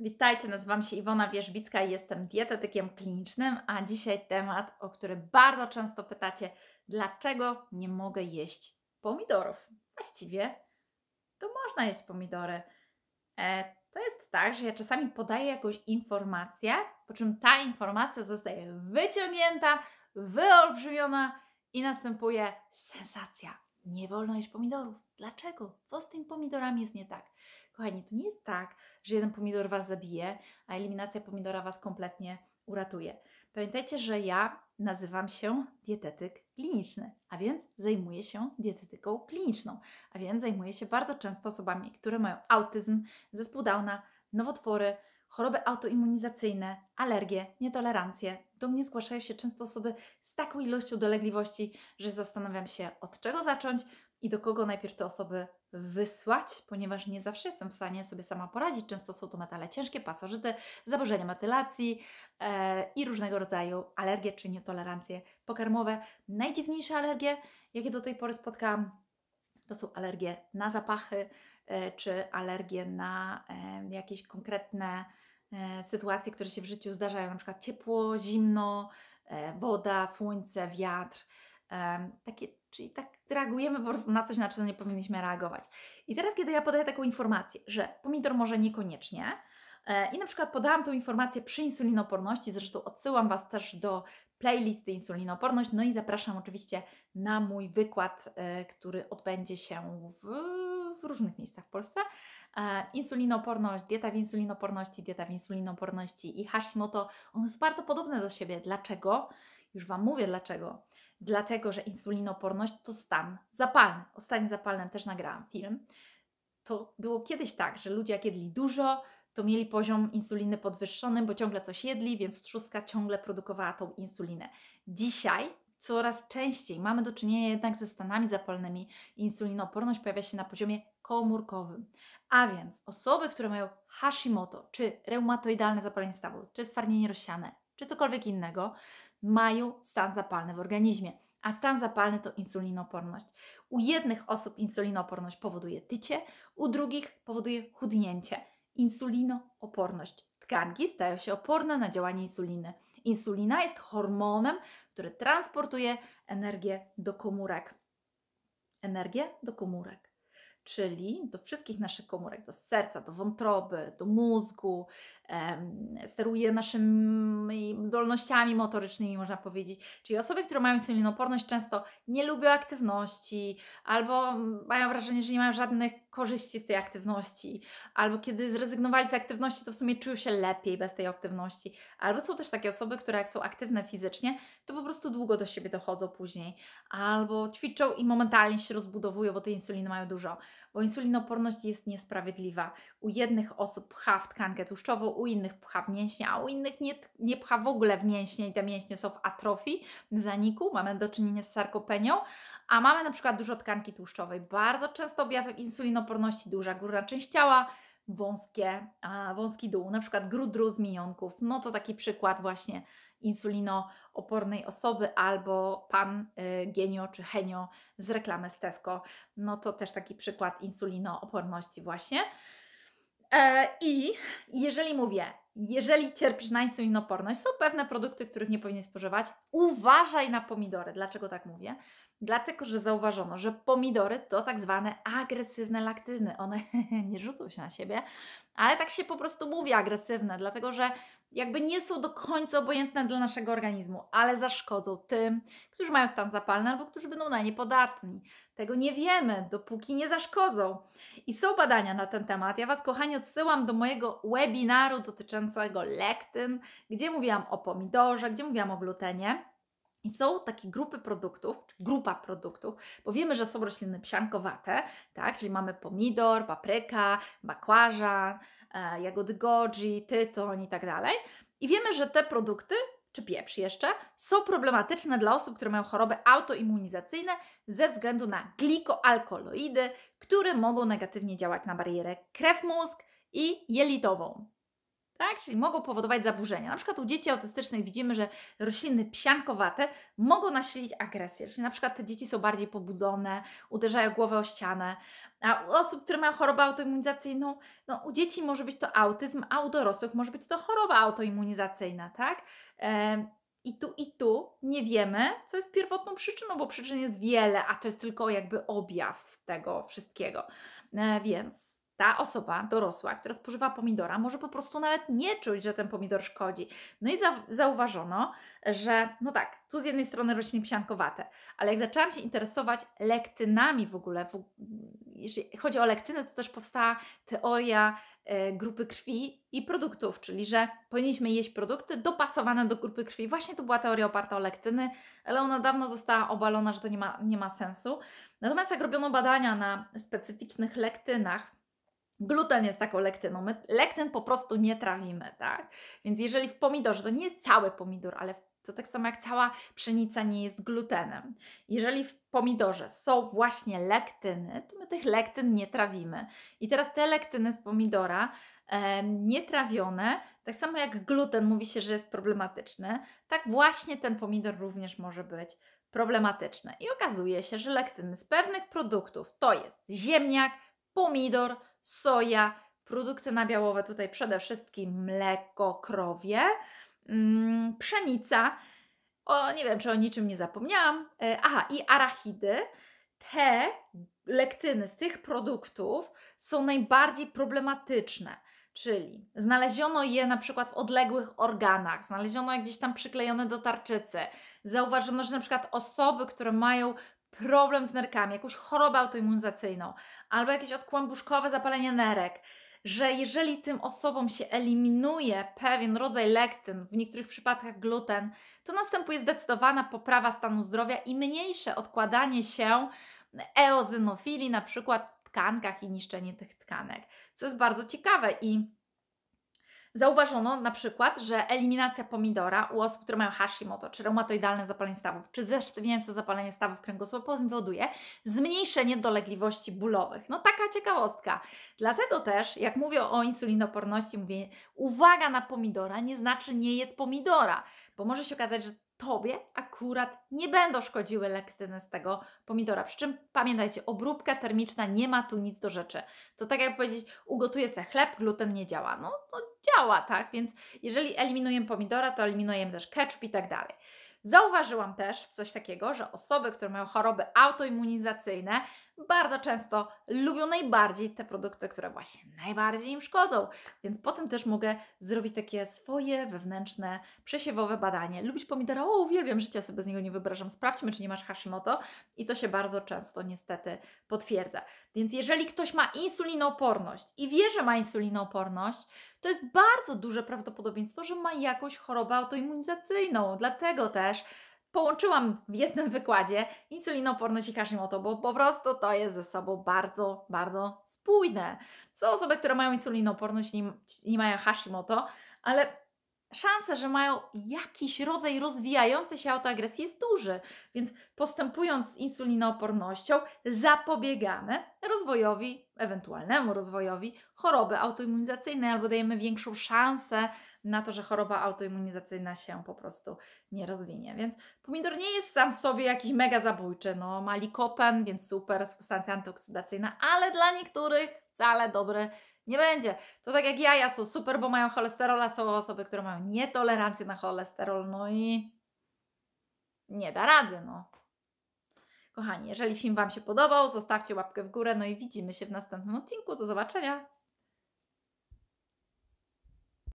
Witajcie, nazywam się Iwona Wierzbicka i jestem dietetykiem klinicznym, a dzisiaj temat, o który bardzo często pytacie, dlaczego nie mogę jeść pomidorów? Właściwie to można jeść pomidory. E, to jest tak, że ja czasami podaję jakąś informację, po czym ta informacja zostaje wyciągnięta, wyolbrzymiona i następuje sensacja. Nie wolno jeść pomidorów. Dlaczego? Co z tymi pomidorami jest nie tak? Kochani, to nie jest tak, że jeden pomidor Was zabije, a eliminacja pomidora Was kompletnie uratuje. Pamiętajcie, że ja nazywam się dietetyk kliniczny, a więc zajmuję się dietetyką kliniczną, a więc zajmuję się bardzo często osobami, które mają autyzm, zespół Downa, nowotwory, choroby autoimmunizacyjne, alergie, nietolerancje. Do mnie zgłaszają się często osoby z taką ilością dolegliwości, że zastanawiam się, od czego zacząć, i do kogo najpierw te osoby wysłać, ponieważ nie zawsze jestem w stanie sobie sama poradzić. Często są to metale ciężkie, pasożyty, zaburzenia metylacji e, i różnego rodzaju alergie czy nietolerancje pokarmowe. Najdziwniejsze alergie, jakie do tej pory spotkałam, to są alergie na zapachy e, czy alergie na e, jakieś konkretne sytuacje, które się w życiu zdarzają, na przykład ciepło, zimno, woda, słońce, wiatr. Takie, czyli tak reagujemy po prostu na coś, na co nie powinniśmy reagować. I teraz, kiedy ja podaję taką informację, że pomidor może niekoniecznie, e, i na przykład podałam tą informację przy insulinoporności, zresztą odsyłam Was też do playlisty Insulinoporność, no i zapraszam oczywiście na mój wykład, e, który odbędzie się w, w różnych miejscach w Polsce. E, Insulinoporność, dieta w insulinoporności, dieta w insulinoporności i Hashimoto, one są bardzo podobne do siebie. Dlaczego? Już Wam mówię dlaczego dlatego że insulinoporność to stan zapalny. O stanie zapalnym też nagrałam film. To było kiedyś tak, że ludzie jak jedli dużo, to mieli poziom insuliny podwyższony, bo ciągle coś jedli, więc trzustka ciągle produkowała tą insulinę. Dzisiaj coraz częściej mamy do czynienia jednak ze stanami zapalnymi. Insulinooporność pojawia się na poziomie komórkowym. A więc osoby, które mają Hashimoto, czy reumatoidalne zapalenie stawów, czy stwardnienie rozsiane, czy cokolwiek innego, mają stan zapalny w organizmie. A stan zapalny to insulinoporność. U jednych osób insulinoporność powoduje tycie, u drugich powoduje chudnięcie. Insulinooporność. Tkanki stają się oporne na działanie insuliny. Insulina jest hormonem, który transportuje energię do komórek. Energię do komórek czyli do wszystkich naszych komórek, do serca, do wątroby, do mózgu, steruje naszymi zdolnościami motorycznymi, można powiedzieć. Czyli osoby, które mają insulinoporność, często nie lubią aktywności, albo mają wrażenie, że nie mają żadnych korzyści z tej aktywności, albo kiedy zrezygnowali z aktywności, to w sumie czują się lepiej bez tej aktywności. Albo są też takie osoby, które jak są aktywne fizycznie, to po prostu długo do siebie dochodzą później, albo ćwiczą i momentalnie się rozbudowują, bo tej insuliny mają dużo bo insulinoporność jest niesprawiedliwa. U jednych osób pcha w tkankę tłuszczową, u innych pcha w mięśnie, a u innych nie, nie pcha w ogóle w mięśnie i te mięśnie są w atrofii, w zaniku, mamy do czynienia z sarkopenią, a mamy na przykład dużo tkanki tłuszczowej. Bardzo często objawem insulinoporności duża górna część ciała, wąskie, a, wąski dół, na przykład grudru z minionków. No to taki przykład właśnie insulinoopornej osoby albo pan y, Genio czy Henio z reklamy z Tesco. No to też taki przykład insulinooporności właśnie. E, I jeżeli mówię, jeżeli cierpisz na insulinoporność, są pewne produkty, których nie powinien spożywać. Uważaj na pomidory. Dlaczego tak mówię? Dlatego, że zauważono, że pomidory to tak zwane agresywne laktyny. One nie rzucą się na siebie, ale tak się po prostu mówi agresywne, dlatego że jakby nie są do końca obojętne dla naszego organizmu, ale zaszkodzą tym, którzy mają stan zapalny albo którzy będą na nie podatni. Tego nie wiemy, dopóki nie zaszkodzą. I są badania na ten temat. Ja Was, kochani, odsyłam do mojego webinaru dotyczącego lektyn, gdzie mówiłam o pomidorze, gdzie mówiłam o glutenie. I są takie grupy produktów, czy grupa produktów, bo wiemy, że są rośliny psiankowate, tak? Czyli mamy pomidor, papryka, bakłażan, e, jagody goji, tytoń i tak dalej. I wiemy, że te produkty, czy pieprz jeszcze, są problematyczne dla osób, które mają choroby autoimmunizacyjne ze względu na glikoalkoloidy, które mogą negatywnie działać na barierę krew-mózg i jelitową tak? Czyli mogą powodować zaburzenia. Na przykład u dzieci autystycznych widzimy, że rośliny psiankowate mogą nasilić agresję, czyli na przykład te dzieci są bardziej pobudzone, uderzają głowę o ścianę, a u osób, które mają chorobę autoimmunizacyjną, no u dzieci może być to autyzm, a u dorosłych może być to choroba autoimmunizacyjna, tak? i tu, i tu nie wiemy, co jest pierwotną przyczyną, bo przyczyn jest wiele, a to jest tylko jakby objaw tego wszystkiego. E, więc ta osoba dorosła, która spożywa pomidora, może po prostu nawet nie czuć, że ten pomidor szkodzi. No i zauważono, że no tak, tu z jednej strony rośliny psiankowate, ale jak zaczęłam się interesować lektynami w ogóle, w, jeśli chodzi o lektyny, to też powstała teoria y, grupy krwi i produktów, czyli że powinniśmy jeść produkty dopasowane do grupy krwi. Właśnie to była teoria oparta o lektyny, ale ona dawno została obalona, że to nie ma, nie ma sensu. Natomiast jak robiono badania na specyficznych lektynach, Gluten jest taką lektyną. My lektyn po prostu nie trawimy, tak? Więc jeżeli w pomidorze, to nie jest cały pomidor, ale to tak samo jak cała pszenica nie jest glutenem. Jeżeli w pomidorze są właśnie lektyny, to my tych lektyn nie trawimy. I teraz te lektyny z pomidora e, nietrawione, tak samo jak gluten mówi się, że jest problematyczny, tak właśnie ten pomidor również może być problematyczny. I okazuje się, że lektyny z pewnych produktów to jest ziemniak, pomidor, soja, produkty nabiałowe, tutaj przede wszystkim mleko krowie, mm, pszenica. O, nie wiem, czy o niczym nie zapomniałam. E, aha, i arachidy. Te lektyny z tych produktów są najbardziej problematyczne. Czyli znaleziono je na przykład w odległych organach, znaleziono je gdzieś tam przyklejone do tarczycy. Zauważono, że na przykład osoby, które mają problem z nerkami, jakąś chorobę autoimmunizacyjną albo jakieś odkłębuszkowe zapalenie nerek, że jeżeli tym osobom się eliminuje pewien rodzaj lektyn, w niektórych przypadkach gluten, to następuje zdecydowana poprawa stanu zdrowia i mniejsze odkładanie się eozynofilii, na przykład w tkankach i niszczenie tych tkanek, co jest bardzo ciekawe i Zauważono na przykład, że eliminacja pomidora u osób, które mają Hashimoto, czy reumatoidalne zapalenie stawów, czy zesztywniające zapalenie stawów kręgosłupa powoduje zmniejszenie dolegliwości bólowych. No taka ciekawostka. Dlatego też, jak mówię o insulinoporności, mówię uwaga na pomidora nie znaczy nie jedz pomidora, bo może się okazać, że Tobie akurat nie będą szkodziły lektyny z tego pomidora. Przy czym pamiętajcie, obróbka termiczna nie ma tu nic do rzeczy. To tak jak powiedzieć, ugotuję se chleb, gluten nie działa. No to działa, tak? Więc jeżeli eliminujemy pomidora, to eliminujemy też ketchup i tak dalej. Zauważyłam też coś takiego, że osoby, które mają choroby autoimmunizacyjne, bardzo często lubią najbardziej te produkty, które właśnie najbardziej im szkodzą. Więc potem też mogę zrobić takie swoje wewnętrzne, przesiewowe badanie. Lubisz pomidora? O, uwielbiam życie, sobie z niego nie wyobrażam. Sprawdźmy, czy nie masz Hashimoto. I to się bardzo często niestety potwierdza. Więc jeżeli ktoś ma insulinooporność i wie, że ma insulinooporność, to jest bardzo duże prawdopodobieństwo, że ma jakąś chorobę autoimmunizacyjną. Dlatego też połączyłam w jednym wykładzie insulinoporność i Hashimoto, bo po prostu to jest ze sobą bardzo, bardzo spójne. Są osoby, które mają insulinoporność, nie, nie mają Hashimoto, ale szanse, że mają jakiś rodzaj rozwijającej się autoagresji jest duży, więc postępując z insulinoopornością zapobiegamy rozwojowi, ewentualnemu rozwojowi choroby autoimmunizacyjnej albo dajemy większą szansę na to, że choroba autoimmunizacyjna się po prostu nie rozwinie. Więc pomidor nie jest sam w sobie jakiś mega zabójczy, no ma likopen, więc super substancja antyoksydacyjna, ale dla niektórych wcale dobry nie będzie. To tak jak jaja są super, bo mają cholesterola, są osoby, które mają nietolerancję na cholesterol, no i nie da rady, no. Kochani, jeżeli film Wam się podobał, zostawcie łapkę w górę, no i widzimy się w następnym odcinku. Do zobaczenia!